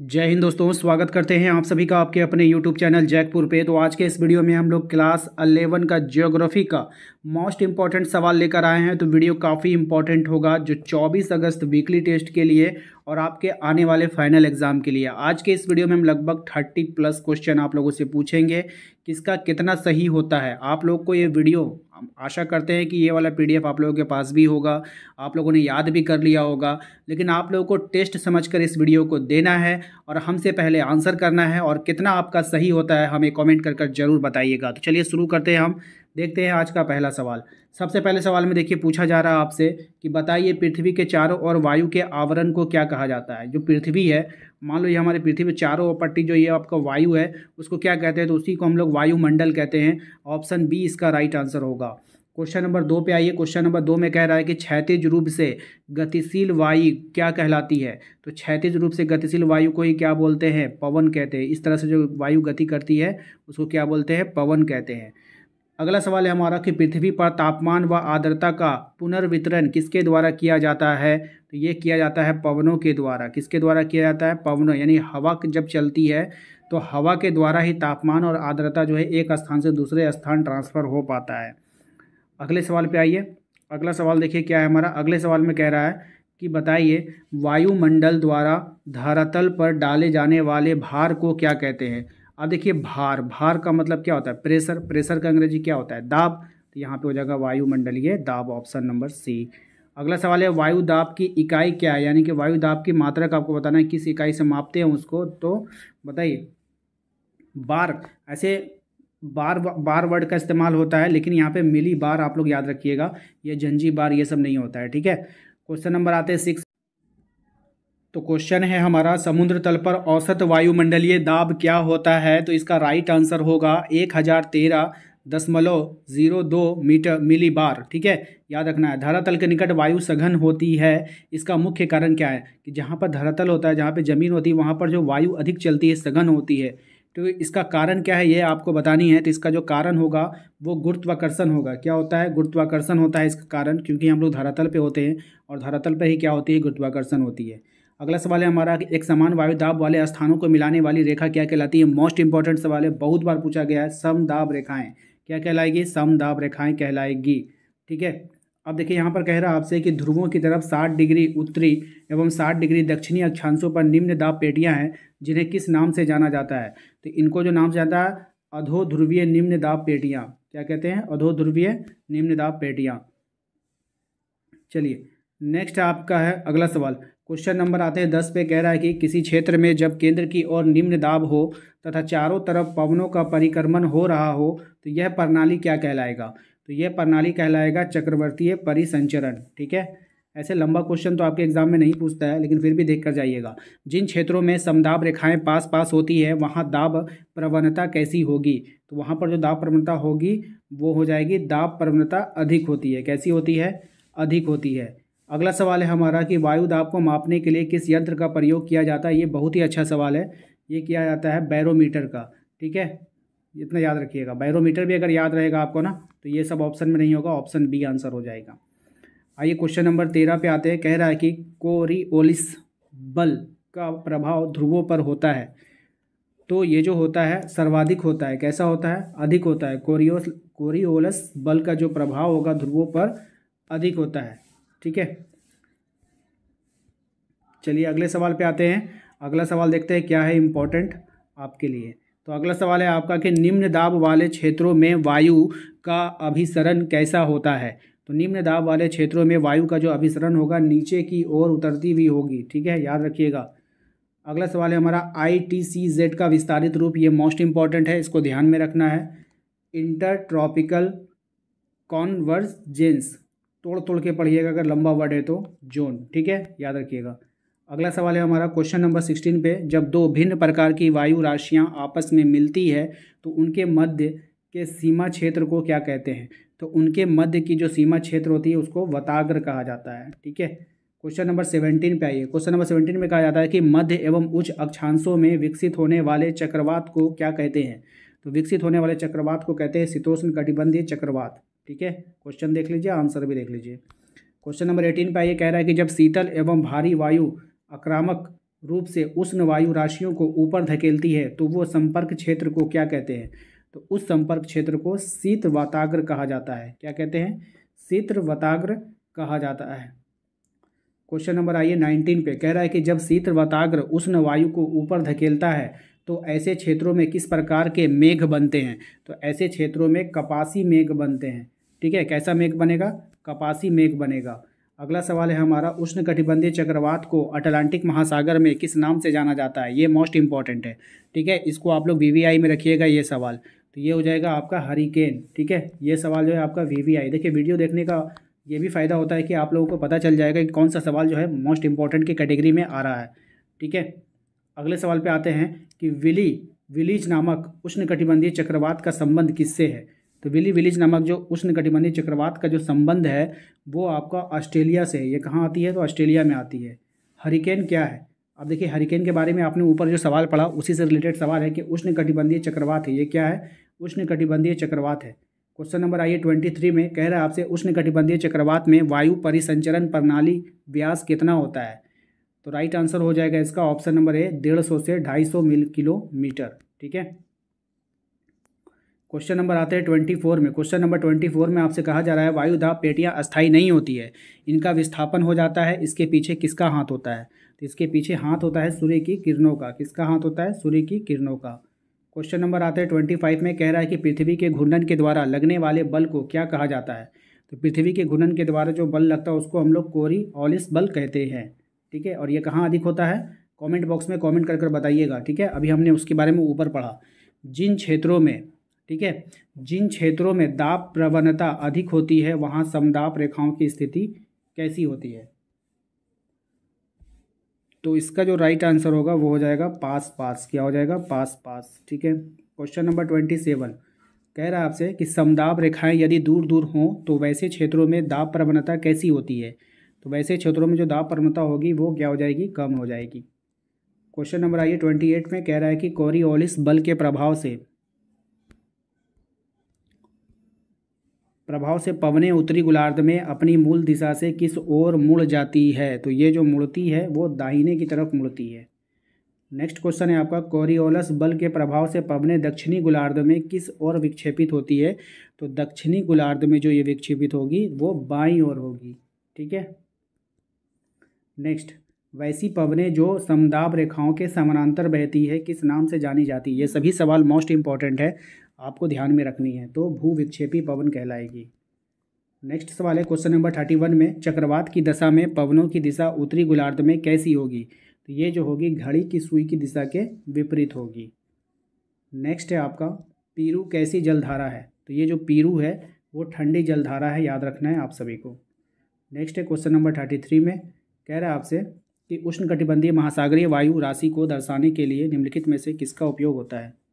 जय हिंद दोस्तों स्वागत करते हैं आप सभी का आपके अपने यूट्यूब चैनल जैकपुर पे तो आज के इस वीडियो में हम लोग क्लास 11 का ज्योग्राफी का मोस्ट इम्पॉर्टेंट सवाल लेकर आए हैं तो वीडियो काफ़ी इम्पॉर्टेंट होगा जो 24 अगस्त वीकली टेस्ट के लिए और आपके आने वाले फाइनल एग्जाम के लिए आज के इस वीडियो में हम लगभग थर्टी प्लस क्वेश्चन आप लोगों से पूछेंगे किसका कितना सही होता है आप लोग को ये वीडियो हम आशा करते हैं कि ये वाला पीडीएफ आप लोगों के पास भी होगा आप लोगों ने याद भी कर लिया होगा लेकिन आप लोगों को टेस्ट समझकर इस वीडियो को देना है और हमसे पहले आंसर करना है और कितना आपका सही होता है हमें कमेंट कर कर ज़रूर बताइएगा तो चलिए शुरू करते हैं हम देखते हैं आज का पहला सवाल सबसे पहले सवाल में देखिए पूछा जा रहा है आपसे कि बताइए पृथ्वी के चारों और वायु के आवरण को क्या कहा जाता है जो पृथ्वी है मान लो ये हमारी पृथ्वी चारों ओर पट्टी जो ये आपका वायु है उसको क्या कहते हैं तो उसी को हम लोग वायुमंडल कहते हैं ऑप्शन बी इसका राइट आंसर होगा क्वेश्चन नंबर दो पे आइए क्वेश्चन नंबर दो में कह रहा है कि क्षैतिज रूप से गतिशील वायु क्या कहलाती है तो क्षैतिज रूप से गतिशील वायु को ही क्या बोलते हैं पवन कहते हैं इस तरह से जो वायु गति करती है उसको क्या बोलते हैं पवन कहते हैं अगला सवाल है हमारा कि पृथ्वी पर तापमान व आर्द्रता का पुनर्वितरण किसके द्वारा किया जाता है तो ये किया जाता है पवनों के द्वारा किसके द्वारा किया जाता है पवनों यानी हवा जब चलती है तो हवा के द्वारा ही तापमान और आर्द्रता जो है एक स्थान से दूसरे स्थान ट्रांसफ़र हो पाता है अगले सवाल पे आइए अगला सवाल देखिए क्या है हमारा अगले सवाल में कह रहा है कि बताइए वायुमंडल द्वारा धरातल पर डाले जाने वाले भार को क्या कहते हैं अब देखिए भार भार का मतलब क्या होता है प्रेशर प्रेशर का अंग्रेजी क्या होता है दाब तो यहाँ पे हो जाएगा वायुमंडलीय दाब ऑप्शन नंबर सी अगला सवाल है वायु दाब की इकाई क्या है यानी कि वायु दाब की मात्रा का आपको बताना है किस इकाई से मापते हैं उसको तो बताइए बार ऐसे बार बार वर्ड का इस्तेमाल होता है लेकिन यहाँ पे मिली बार आप लोग याद रखिएगा ये जंजी बार ये सब नहीं होता है ठीक है क्वेश्चन नंबर आते हैं सिक्स तो क्वेश्चन है हमारा समुद्र तल पर औसत वायुमंडलीय दाब क्या होता है तो इसका राइट आंसर होगा एक हज़ार तेरह दशमलव जीरो दो मीटर मिली बार ठीक है याद रखना है धरातल के निकट वायु सघन होती है इसका मुख्य कारण क्या है कि जहाँ पर धरातल होता है जहाँ पर ज़मीन होती है वहाँ पर जो वायु अधिक चलती है सघन होती है तो इसका कारण क्या है ये आपको बतानी है तो इसका जो कारण होगा वो गुरुत्वाकर्षण होगा क्या होता है गुरुत्वाकर्षण होता है इसका कारण क्योंकि हम लोग धरातल पे होते हैं और धरातल पे ही क्या होती है गुरुत्वाकर्षण होती है अगला सवाल है हमारा एक समान वायु दाब वाले स्थानों को मिलाने वाली रेखा क्या कहलाती है मोस्ट इंपॉर्टेंट सवाल है बहुत बार पूछा गया है सम दाब रेखाएं क्या कहलाएगी सम दाब रेखाएं कहलाएगी ठीक है अब देखिए यहाँ पर कह रहा है आपसे कि ध्रुवों की तरफ साठ डिग्री उत्तरी एवं साठ डिग्री दक्षिणी अक्षांशों पर निम्न दाब पेटियाँ हैं जिन्हें किस नाम से जाना जाता है तो इनको जो नाम से जाता है अधो ध्रुवीय निम्न दाब पेटियाँ क्या कहते हैं अधो ध्रुवीय निम्न दाब पेटियाँ चलिए नेक्स्ट आपका है अगला सवाल क्वेश्चन नंबर आते हैं दस पे कह रहा है कि किसी क्षेत्र में जब केंद्र की ओर निम्न दाब हो तथा चारों तरफ पवनों का परिक्रमण हो रहा हो तो यह प्रणाली क्या कहलाएगा तो यह प्रणाली कहलाएगा चक्रवर्तीय परिसंचरण ठीक है ऐसे लंबा क्वेश्चन तो आपके एग्जाम में नहीं पूछता है लेकिन फिर भी देख कर जाइएगा जिन क्षेत्रों में समदाब रेखाएं पास पास होती है वहाँ दाब प्रवणता कैसी होगी तो वहाँ पर जो दाब प्रवणता होगी वो हो जाएगी दाब प्रवणता अधिक होती है कैसी होती है अधिक होती है अगला सवाल है हमारा कि वायु दाब को मापने के लिए किस यंत्र का प्रयोग किया जाता है ये बहुत ही अच्छा सवाल है ये किया जाता है बैरोमीटर का ठीक है इतना याद रखिएगा बैरोमीटर भी अगर याद रहेगा आपको ना तो ये सब ऑप्शन में नहीं होगा ऑप्शन बी आंसर हो जाएगा आइए क्वेश्चन नंबर तेरह पे आते हैं कह रहा है कि कोरिओलिस बल का प्रभाव ध्रुवों पर होता है तो ये जो होता है सर्वाधिक होता है कैसा होता है अधिक होता है कोरियोस कोरियोलस बल का जो प्रभाव होगा ध्रुवों पर अधिक होता है ठीक है चलिए अगले सवाल पे आते हैं अगला सवाल देखते हैं क्या है इम्पोर्टेंट आपके लिए तो अगला सवाल है आपका कि निम्न दाब वाले क्षेत्रों में वायु का अभिसरण कैसा होता है तो निम्न दाब वाले क्षेत्रों में वायु का जो अभिसरण होगा नीचे की ओर उतरती हुई होगी ठीक है याद रखिएगा अगला सवाल है हमारा आई टी सी जेड का विस्तारित रूप ये मोस्ट इम्पॉर्टेंट है इसको ध्यान में रखना है इंटर ट्रॉपिकल कॉन्वर्जेंस तोड़ तोड़ के पढ़िएगा अगर लंबा वर्ड है तो जोन ठीक है याद रखिएगा अगला सवाल है हमारा क्वेश्चन नंबर सिक्सटीन पे जब दो भिन्न प्रकार की वायु राशियाँ आपस में मिलती है तो उनके मध्य के सीमा क्षेत्र को क्या कहते हैं तो उनके मध्य की जो सीमा क्षेत्र होती है उसको वताग्र कहा जाता है ठीक है क्वेश्चन नंबर सेवेंटीन पे आइए क्वेश्चन नंबर सेवेंटीन में कहा जाता है कि मध्य एवं उच्च अक्षांशों में विकसित होने वाले चक्रवात को क्या कहते हैं तो विकसित होने वाले चक्रवात को कहते हैं शीतोष्ण कटिबंधीय चक्रवात ठीक है क्वेश्चन देख लीजिए आंसर भी देख लीजिए क्वेश्चन नंबर एटीन पर ये कह रहा है कि जब शीतल एवं भारी वायु आक्रामक रूप से उष्ण वायु राशियों को ऊपर धकेलती है तो वो संपर्क क्षेत्र को क्या कहते हैं तो उस संपर्क क्षेत्र को शीत वाताग्र कहा जाता है क्या कहते हैं शीत वाताग्र कहा जाता है क्वेश्चन नंबर आइए नाइनटीन पे कह रहा है कि जब शीत वाताग्र उष्ण वायु को ऊपर धकेलता है तो ऐसे क्षेत्रों में किस प्रकार के मेघ बनते हैं तो ऐसे क्षेत्रों में कपासी मेघ बनते हैं ठीक है कैसा मेघ बनेगा कपासी मेघ बनेगा अगला सवाल है हमारा उष्णकटिबंधीय चक्रवात को अटलांटिक महासागर में किस नाम से जाना जाता है ये मोस्ट इंपॉर्टेंट है ठीक है इसको आप लोग वीवीआई में रखिएगा ये सवाल तो ये हो जाएगा आपका हरिकेन ठीक है ये सवाल जो है आपका वीवीआई देखिए वीडियो देखने का ये भी फ़ायदा होता है कि आप लोगों को पता चल जाएगा कि कौन सा सवाल जो है मोस्ट इंपॉर्टेंट की कैटेगरी में आ रहा है ठीक है अगले सवाल पे आते हैं कि विली विलीज नामक उष्णकटिबंधीय चक्रवात का संबंध किससे है तो विली विलिज नामक जो उष्णकटिबंधीय चक्रवात का जो संबंध है वो आपका ऑस्ट्रेलिया से है ये कहाँ आती है तो ऑस्ट्रेलिया में आती है हरिकेन क्या है अब देखिए हरिकेन के बारे में आपने ऊपर जो सवाल पढ़ा उसी से रिलेटेड सवाल है कि उष्णकटिबंधीय चक्रवात है ये क्या है उष्णकटिबंधीय चक्रवात है क्वेश्चन नंबर आइए ट्वेंटी थ्री में कह रहा है आपसे उष्णकटिबंधीय चक्रवात में वायु परिसंचरण प्रणाली व्यास कितना होता है तो राइट आंसर हो जाएगा इसका ऑप्शन नंबर ए डेढ़ सौ से ढाई सौ मिल किलोमीटर ठीक है क्वेश्चन नंबर आते हैं ट्वेंटी फोर में क्वेश्चन नंबर ट्वेंटी फोर में आपसे कहा जा रहा है वायुदाब पेटियाँ अस्थाई नहीं होती है इनका विस्थापन हो जाता है इसके पीछे किसका हाथ होता है तो इसके पीछे हाथ होता है सूर्य की किरणों का किसका हाथ होता है सूर्य की किरणों का क्वेश्चन नंबर आता है ट्वेंटी फाइव में कह रहा है कि पृथ्वी के घूर्णन के द्वारा लगने वाले बल को क्या कहा जाता है तो पृथ्वी के घूर्णन के द्वारा जो बल लगता है उसको हम लोग कोरी ऑलिस बल कहते हैं ठीक है और ये कहाँ अधिक होता है कमेंट बॉक्स में कमेंट कर कर बताइएगा ठीक है अभी हमने उसके बारे में ऊपर पढ़ा जिन क्षेत्रों में ठीक है जिन क्षेत्रों में दाब प्रवणता अधिक होती है वहाँ समदाप रेखाओं की स्थिति कैसी होती है तो इसका जो राइट आंसर होगा वो हो जाएगा पास पास क्या हो जाएगा पास पास ठीक है क्वेश्चन नंबर ट्वेंटी सेवन कह रहा है आपसे कि समदाब रेखाएं यदि दूर दूर हों तो वैसे क्षेत्रों में दाब प्रवणता कैसी होती है तो वैसे क्षेत्रों में जो दाब प्रवणता होगी वो क्या हो जाएगी कम हो जाएगी क्वेश्चन नंबर आइए ट्वेंटी एट में कह रहा है कि कोरियोलिस बल के प्रभाव से प्रभाव से पवने उत्तरी गोलार्ध में अपनी मूल दिशा से किस ओर मुड़ जाती है तो ये जो मुड़ती है वो दाहिने की तरफ मुड़ती है नेक्स्ट क्वेश्चन है आपका कोरियोलस बल के प्रभाव से पवने दक्षिणी गोलार्ध में किस ओर विक्षेपित होती है तो दक्षिणी गोलार्ध में जो ये विक्षेपित होगी वो बाई ओर होगी ठीक है नेक्स्ट वैसी पवने जो समदाब रेखाओं के समानांतर बहती है किस नाम से जानी जाती है ये सभी सवाल मोस्ट इंपॉर्टेंट है आपको ध्यान में रखनी है तो भू विक्षेपी पवन कहलाएगी नेक्स्ट सवाल है क्वेश्चन नंबर थर्टी वन में चक्रवात की दशा में पवनों की दिशा उत्तरी गोलार्ध में कैसी होगी तो ये जो होगी घड़ी की सुई की दिशा के विपरीत होगी नेक्स्ट है आपका पीरू कैसी जलधारा है तो ये जो पीरू है वो ठंडी जलधारा है याद रखना है आप सभी को नेक्स्ट है क्वेश्चन नंबर थर्टी थ्री में कह रहा है आपसे कि उष्णकटिबंधीय महासागरीय वायु राशि को दर्शाने के लिए निम्नलिखित में से किसका उपयोग होता है